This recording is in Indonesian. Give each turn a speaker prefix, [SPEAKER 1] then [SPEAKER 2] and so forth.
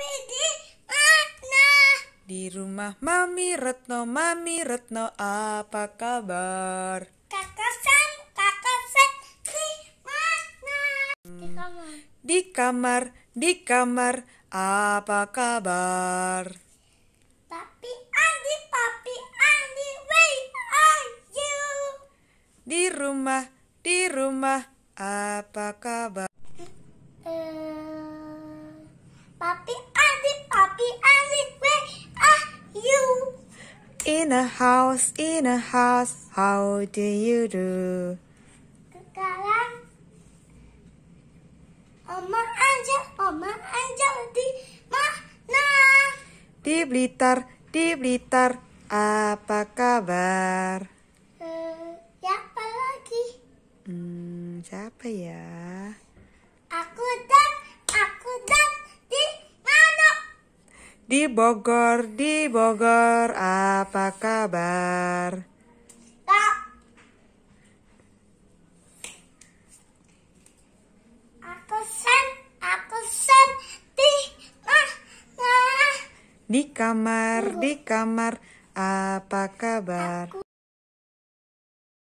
[SPEAKER 1] di mana? Di rumah Mami Retno, Mami Retno apa kabar? Kakak Sam, Kakak Sam di mana? Di hmm, kamar. Di kamar, di kamar apa kabar? Papi Andi, Papi Andi, where are you? Di rumah, di rumah apa kabar? Uh, papi in a house, in a house, how do you do? Sekarang Oma Angel, Oma Angel di mana? Di Blitar, di Blitar, apa kabar? Hmm, siapa lagi? Hmm, siapa ya? Di Bogor, di Bogor, apa kabar? Tak. Aku sen, aku sen di nah, Di kamar, di kamar, apa kabar?